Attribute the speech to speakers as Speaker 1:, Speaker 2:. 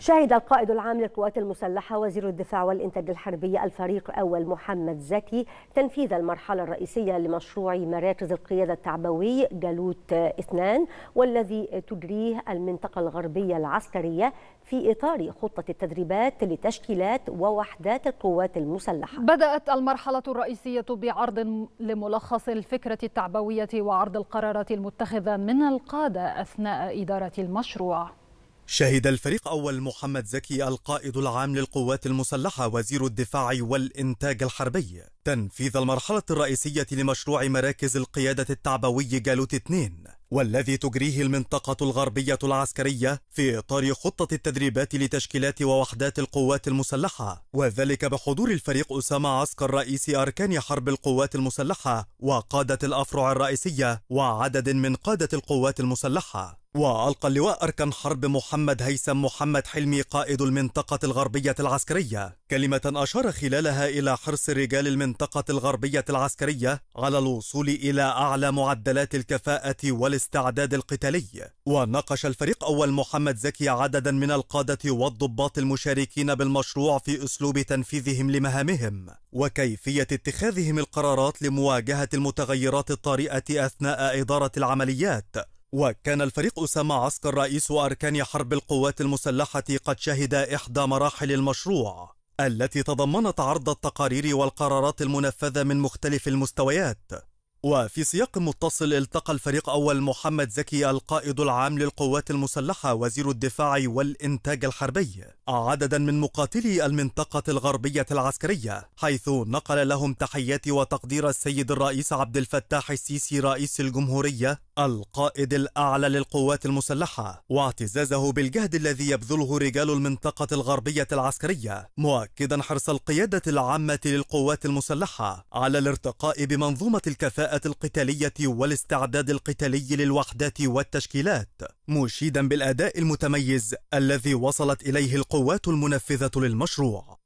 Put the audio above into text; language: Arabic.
Speaker 1: شهد القائد العام للقوات المسلحة وزير الدفاع والإنتاج الحربي الفريق أول محمد زكي تنفيذ المرحلة الرئيسية لمشروع مراكز القيادة التعبوي جالوت اثنان والذي تجريه المنطقة الغربية العسكرية في إطار خطة التدريبات لتشكيلات ووحدات القوات المسلحة بدأت المرحلة الرئيسية بعرض لملخص الفكرة التعبوية وعرض القرارات المتخذة من القادة أثناء إدارة المشروع
Speaker 2: شهد الفريق أول محمد زكي القائد العام للقوات المسلحة وزير الدفاع والإنتاج الحربي تنفيذ المرحلة الرئيسية لمشروع مراكز القيادة التعبوي جالوت 2 والذي تجريه المنطقة الغربية العسكرية في إطار خطة التدريبات لتشكيلات ووحدات القوات المسلحة وذلك بحضور الفريق أسامة عسكر رئيس أركان حرب القوات المسلحة وقادة الأفرع الرئيسية وعدد من قادة القوات المسلحة وألقى اللواء أركان حرب محمد هيثم محمد حلمي قائد المنطقة الغربية العسكرية كلمة أشار خلالها إلى حرص رجال المنطقة الغربية العسكرية على الوصول إلى أعلى معدلات الكفاءة والاستعداد القتالي وناقش الفريق أول محمد زكي عددا من القادة والضباط المشاركين بالمشروع في أسلوب تنفيذهم لمهامهم وكيفية اتخاذهم القرارات لمواجهة المتغيرات الطارئة أثناء إدارة العمليات وكان الفريق أسامة عسكر رئيس أركان حرب القوات المسلحة قد شهد إحدى مراحل المشروع التي تضمنت عرض التقارير والقرارات المنفذة من مختلف المستويات وفي سياق متصل التقى الفريق أول محمد زكي القائد العام للقوات المسلحة وزير الدفاع والإنتاج الحربي عددا من مقاتلي المنطقة الغربية العسكرية حيث نقل لهم تحيات وتقدير السيد الرئيس عبد الفتاح السيسي رئيس الجمهورية القائد الأعلى للقوات المسلحة واعتزازه بالجهد الذي يبذله رجال المنطقة الغربية العسكرية مؤكدا حرص القيادة العامة للقوات المسلحة على الارتقاء بمنظومة الكفاءة الإجراءات القتالية والاستعداد القتالي للوحدات والتشكيلات مشيدا بالأداء المتميز الذي وصلت إليه القوات المنفذة للمشروع